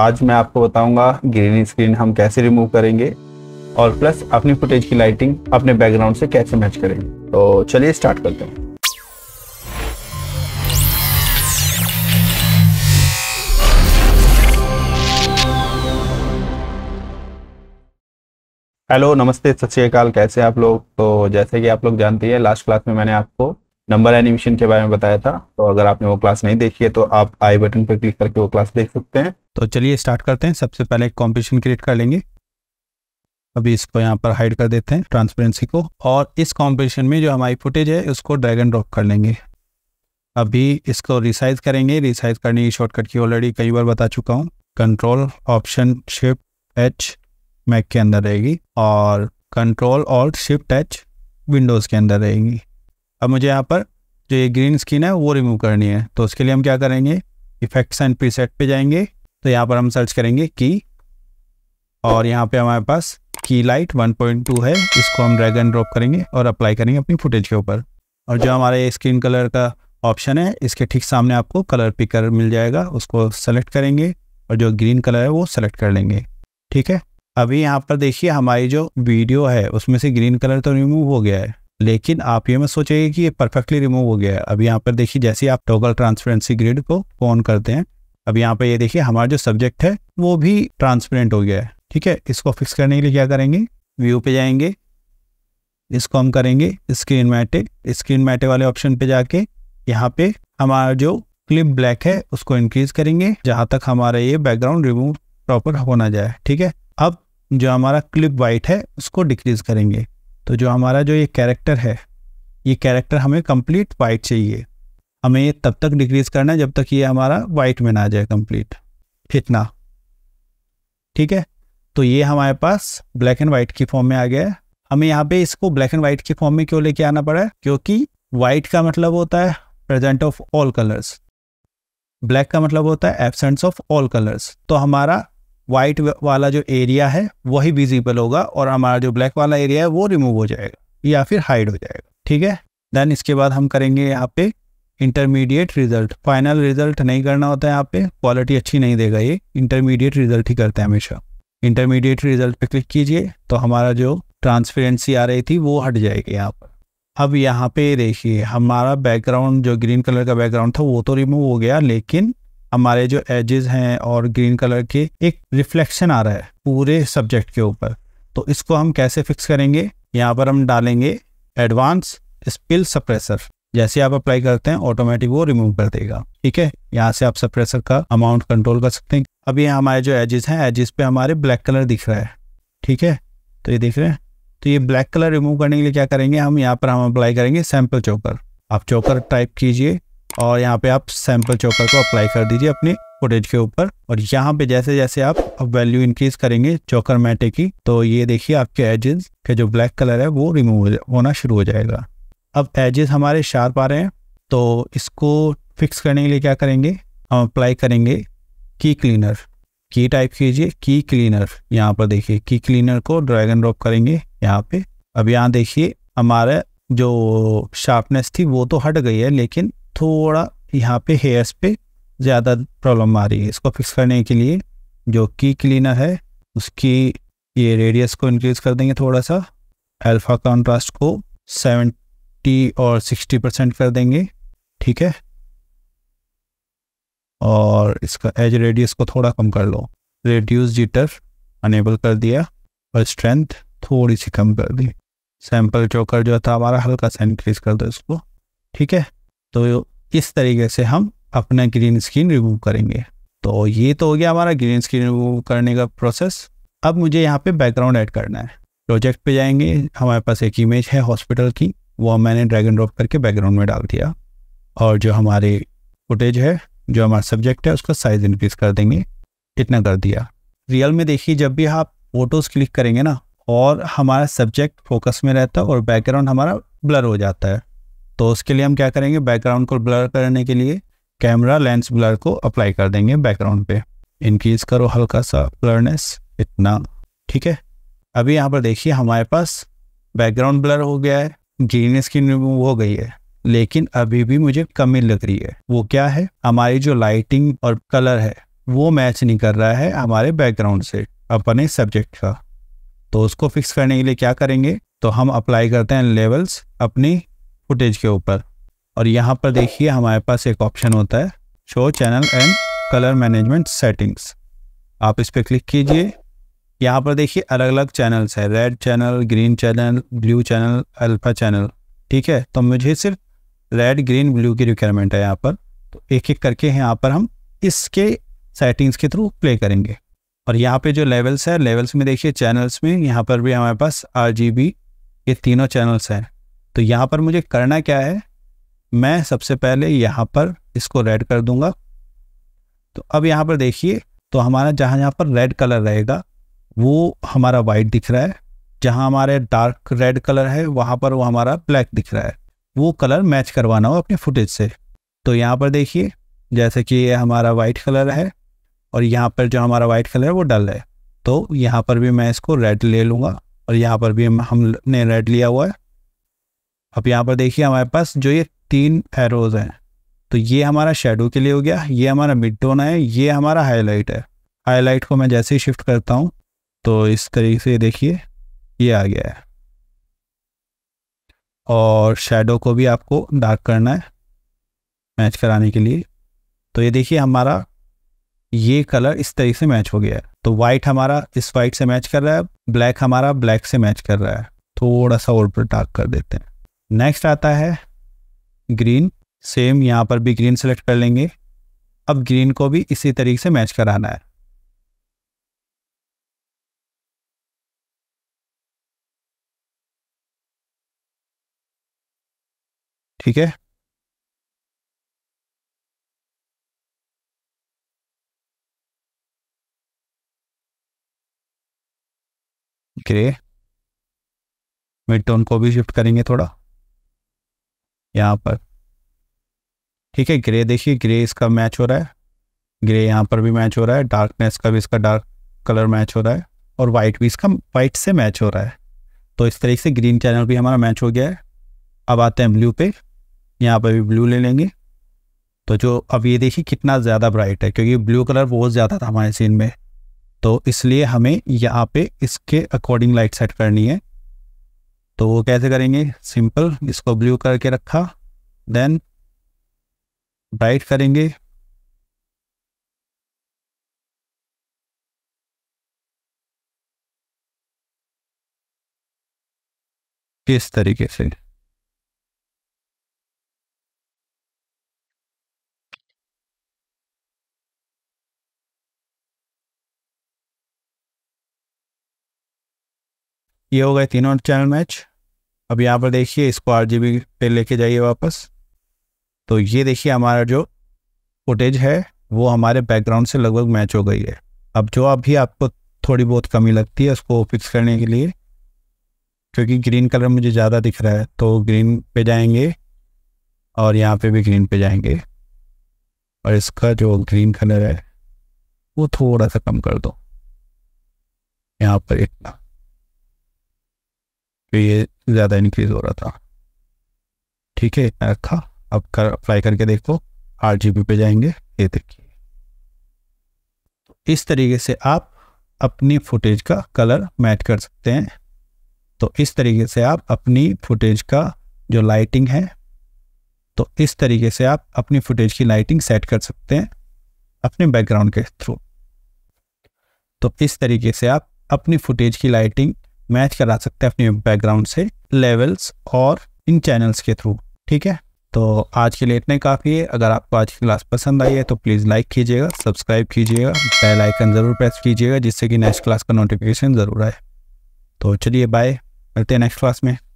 आज मैं आपको बताऊंगा ग्रीन स्क्रीन हम कैसे रिमूव करेंगे और प्लस अपनी फुटेज की लाइटिंग अपने बैकग्राउंड से कैसे मैच करेंगे तो चलिए स्टार्ट करते हैं हेलो नमस्ते सत श्रीकाल कैसे आप लोग तो जैसे कि आप लोग जानते हैं लास्ट क्लास में मैंने आपको नंबर एनिमेशन के बारे में बताया था तो अगर आपने वो क्लास नहीं देखी है तो आप आई बटन पर क्लिक करके वो क्लास देख सकते हैं तो चलिए स्टार्ट करते हैं सबसे पहले एक कॉम्पिटिशन क्रिएट कर लेंगे अभी इसको यहाँ पर हाइड कर देते हैं ट्रांसपेरेंसी को और इस कॉम्पिटिशन में जो हमारी फुटेज है उसको ड्रैग एंड ड्रॉप कर लेंगे अभी इसको रिसाइज करेंगे रिसाइज करने की शॉर्टकट की ऑलरेडी कई बार बता चुका हूँ control option shift H Mac के अंदर रहेगी और कंट्रोल और शिफ्ट एच विंडोज़ के अंदर रहेगी अब मुझे यहाँ पर जो ये ग्रीन स्क्रीन है वो रिमूव करनी है तो उसके लिए हम क्या करेंगे इफेक्ट्स एंड प्रीसेट पे जाएंगे तो यहाँ पर हम सर्च करेंगे की और यहाँ पे हमारे पास की लाइट 1.2 है इसको हम ड्रैग एंड ड्रॉप करेंगे और अप्लाई करेंगे अपनी फुटेज के ऊपर और जो हमारे स्क्रीन कलर का ऑप्शन है इसके ठीक सामने आपको कलर पिकर मिल जाएगा उसको सेलेक्ट करेंगे और जो ग्रीन कलर है वो सेलेक्ट कर लेंगे ठीक है अभी यहाँ पर देखिए हमारी जो वीडियो है उसमें से ग्रीन कलर तो रिमूव हो गया है लेकिन आप ये मत सोचिए कि ये परफेक्टली रिमूव हो गया है अब यहाँ पर देखिए जैसे आप टोगल ट्रांसपेरेंसी ग्रिड को ऑन करते हैं अब यहाँ पर ये देखिए हमारा जो सब्जेक्ट है वो भी ट्रांसपेरेंट हो गया है ठीक है इसको फिक्स करने के लिए क्या करेंगे व्यू पे जाएंगे इसको हम करेंगे स्क्रीन मैटे स्क्रीन मैटे वाले ऑप्शन पे जाके यहाँ पे हमारा जो क्लिप ब्लैक है उसको इंक्रीज करेंगे जहां तक हमारा ये बैकग्राउंड रिमूव प्रॉपर होना जाए ठीक है अब जो हमारा क्लिप वाइट है उसको डिक्रीज करेंगे तो जो हमारा जो ये कैरेक्टर है ये कैरेक्टर हमें कंप्लीट वाइट चाहिए हमें ये तब तक डिक्रीज करना है जब तक ये हमारा वाइट में ना आ जाए कंप्लीट इतना ठीक है तो ये हमारे पास ब्लैक एंड वाइट की फॉर्म में आ गया है हमें यहाँ पे इसको ब्लैक एंड वाइट की फॉर्म में क्यों लेके आना पड़ा है क्योंकि वाइट का मतलब होता है present of all colours black का मतलब होता है एबसेंस ऑफ ऑल कलर्स तो हमारा वाइट वाला जो एरिया है वही विजिबल होगा और हमारा जो ब्लैक वाला एरिया है वो रिमूव हो जाएगा या फिर हाइड हो जाएगा ठीक है देन इसके बाद हम करेंगे यहाँ पे इंटरमीडिएट रिजल्ट फाइनल रिजल्ट नहीं करना होता है यहाँ पे क्वालिटी अच्छी नहीं देगा ये इंटरमीडिएट रिजल्ट ही करते हैं हमेशा इंटरमीडिएट रिजल्ट पे क्लिक कीजिए तो हमारा जो ट्रांसपेरेंसी आ रही थी वो हट जाएगी यहाँ पर अब यहाँ पे देखिए हमारा बैकग्राउंड जो ग्रीन कलर का बैकग्राउंड था वो तो रिमूव हो गया लेकिन हमारे जो एजेस हैं और ग्रीन कलर के एक रिफ्लेक्शन आ रहा है पूरे सब्जेक्ट के ऊपर तो इसको हम कैसे फिक्स करेंगे यहाँ पर हम डालेंगे एडवांस स्पिल सप्रेसर जैसे आप अप्लाई करते हैं ऑटोमेटिक वो रिमूव कर देगा ठीक है यहाँ से आप सप्रेसर का अमाउंट कंट्रोल कर सकते हैं अभी यहाँ हमारे जो एजेस हैं एजेस पे हमारे ब्लैक कलर दिख रहा है ठीक है तो ये देख रहे हैं तो ये ब्लैक कलर रिमूव करने के लिए क्या करेंगे हम यहाँ पर हम अप्लाई करेंगे सैम्पल चौकर आप चौकर टाइप कीजिए और यहाँ पे आप सैम्पल चोकर को अप्लाई कर दीजिए अपनी फुटेज के ऊपर और यहाँ पे जैसे जैसे आप अब वैल्यू इंक्रीज करेंगे चोकर मैटे की तो ये देखिए आपके एजेस के जो ब्लैक कलर है वो रिमूव होना शुरू हो जाएगा अब एजेस हमारे शार्प आ रहे हैं तो इसको फिक्स करने के लिए क्या करेंगे हम अप्लाई करेंगे की क्लीनर की टाइप कीजिए की क्लीनर यहाँ पर देखिए की क्लीनर को ड्रैगन ड्रॉप करेंगे यहाँ पे अब यहाँ देखिए हमारा जो शार्पनेस थी वो तो हट गई है लेकिन थोड़ा यहाँ पे हेयर्स पे ज़्यादा प्रॉब्लम आ रही है इसको फिक्स करने के लिए जो की क्लीनर है उसकी ये रेडियस को इंक्रीज कर देंगे थोड़ा सा अल्फा कॉन्ट्रास्ट को 70 और 60 परसेंट कर देंगे ठीक है और इसका एज रेडियस को थोड़ा कम कर लो रेड्यूस जीटर अनेबल कर दिया और स्ट्रेंथ थोड़ी सी कम कर दी सैम्पल चोकर जो था हमारा हल्का सा इंक्रीज कर दो इसको ठीक है तो इस तरीके से हम अपना ग्रीन स्क्रीन रिमूव करेंगे तो ये तो हो गया हमारा ग्रीन स्क्रीन रिमूव करने का प्रोसेस अब मुझे यहाँ पे बैकग्राउंड ऐड करना है प्रोजेक्ट पे जाएंगे हमारे पास एक इमेज है हॉस्पिटल की वो मैंने ड्रैग एंड ड्रॉप करके बैकग्राउंड में डाल दिया और जो हमारे फुटेज है जो हमारा सब्जेक्ट है उसका साइज इंक्रीज कर देंगे इतना कर दिया रियल में देखिए जब भी आप फोटोज़ क्लिक करेंगे ना और हमारा सब्जेक्ट फोकस में रहता है और बैकग्राउंड हमारा ब्लर हो जाता है तो उसके लिए हम क्या करेंगे बैकग्राउंड को ब्लर करने के लिए कैमरा लेंस ब्लर को अप्लाई कर देंगे बैकग्राउंड पे इनक्रीज करो हल्का सा ब्लरनेस इतना ठीक है अभी यहाँ पर देखिए हमारे पास बैकग्राउंड ब्लर हो गया है ग्रीन स्क्रीन रिमूव हो गई है लेकिन अभी भी मुझे कमी लग रही है वो क्या है हमारी जो लाइटिंग और कलर है वो मैच नहीं कर रहा है हमारे बैकग्राउंड से अपने सब्जेक्ट का तो उसको फिक्स करने के लिए क्या करेंगे तो हम अप्लाई करते हैं लेवल्स अपनी फुटेज के ऊपर और यहाँ पर देखिए हमारे पास एक ऑप्शन होता है show channel and colour management settings आप इस पर क्लिक कीजिए यहाँ पर देखिए अलग अलग चैनल्स है red channel green channel blue channel alpha channel ठीक है तो मुझे सिर्फ रेड ग्रीन ब्लू की रिक्वायरमेंट है यहाँ पर तो एक एक करके यहाँ पर हम इसके सेटिंग्स के थ्रू प्ले करेंगे और यहाँ पे जो लेवल्स है लेवल्स में देखिए चैनल्स में यहाँ पर भी हमारे पास आर ये तीनों चैनल्स हैं तो यहाँ पर मुझे करना क्या है मैं सबसे पहले यहाँ पर इसको रेड कर दूंगा तो अब यहाँ पर देखिए तो हमारा जहाँ यहाँ पर रेड कलर रहेगा वो हमारा वाइट दिख रहा है जहाँ हमारे डार्क रेड कलर है वहाँ पर वो हमारा ब्लैक दिख रहा है वो कलर मैच करवाना हो अपने फुटेज से तो यहाँ पर देखिए जैसे कि ये हमारा वाइट कलर है और यहाँ पर जो हमारा वाइट कलर है वो डल है तो यहाँ पर भी मैं इसको रेड ले लूँगा और यहाँ पर भी हमने रेड लिया हुआ है अब यहाँ पर देखिए हमारे पास जो ये तीन एरोज हैं तो ये हमारा शेडो के लिए हो गया ये हमारा मिड टोन है ये हमारा हाईलाइट है हाईलाइट को मैं जैसे ही शिफ्ट करता हूँ तो इस तरीके से देखिए ये आ गया है और शेडो को भी आपको डार्क करना है मैच कराने के लिए तो ये देखिए हमारा ये कलर इस तरीके से मैच हो गया है तो वाइट हमारा इस वाइट से मैच कर रहा है ब्लैक हमारा ब्लैक से मैच कर रहा है थोड़ा सा और पर डार्क कर देते हैं नेक्स्ट आता है ग्रीन सेम यहाँ पर भी ग्रीन सेलेक्ट कर लेंगे अब ग्रीन को भी इसी तरीके से मैच कराना है ठीक है ग्रे मिड टोन को भी शिफ्ट करेंगे थोड़ा यहाँ पर ठीक है ग्रे देखिए ग्रे इसका मैच हो रहा है ग्रे यहाँ पर भी मैच हो रहा है डार्कनेस का भी इसका डार्क कलर मैच हो रहा है और वाइट भी इसका वाइट से मैच हो रहा है तो इस तरीके से ग्रीन चैनल भी हमारा मैच हो गया है अब आते हैं ब्लू पे यहाँ पर भी ब्लू ले लेंगे तो जो अब ये देखिए कितना ज़्यादा ब्राइट है क्योंकि ब्लू कलर बहुत ज़्यादा था हमारे सीन में तो इसलिए हमें यहाँ पे इसके अकॉर्डिंग लाइट सेट करनी है तो वो कैसे करेंगे सिंपल इसको ब्लू करके रखा देन ब्राइट करेंगे किस तरीके से ये हो गए तीनों चैनल मैच अब यहाँ पर देखिए इसको आर पे लेके जाइए वापस तो ये देखिए हमारा जो फुटेज है वो हमारे बैकग्राउंड से लगभग मैच हो गई है अब जो अभी आपको थोड़ी बहुत कमी लगती है उसको फिक्स करने के लिए क्योंकि ग्रीन कलर मुझे ज़्यादा दिख रहा है तो ग्रीन पे जाएंगे और यहाँ पे भी ग्रीन पे जाएंगे और इसका जो ग्रीन कलर है वो थोड़ा सा कम कर दो यहाँ पर इतना तो ये ज़्यादा इंक्रीज हो रहा था ठीक है रखा अब कर अप्लाई करके देखो आठ जी पे जाएंगे ये देखिए तो इस तरीके से आप अपनी फुटेज का कलर मैच कर सकते हैं तो इस तरीके से आप अपनी फुटेज का जो लाइटिंग है तो इस तरीके से आप अपनी फुटेज की लाइटिंग सेट कर सकते हैं अपने बैकग्राउंड के थ्रू तो इस तरीके से आप अपनी फुटेज की लाइटिंग मैच करा सकते हैं अपने बैकग्राउंड से लेवल्स और इन चैनल्स के थ्रू ठीक है तो आज के लिए इतने काफ़ी है अगर आपको आज की क्लास पसंद आई है तो प्लीज़ लाइक कीजिएगा सब्सक्राइब कीजिएगा बेल आइकन ज़रूर प्रेस कीजिएगा जिससे कि नेक्स्ट क्लास का नोटिफिकेशन ज़रूर आए तो चलिए बाय मिलते हैं नेक्स्ट क्लास में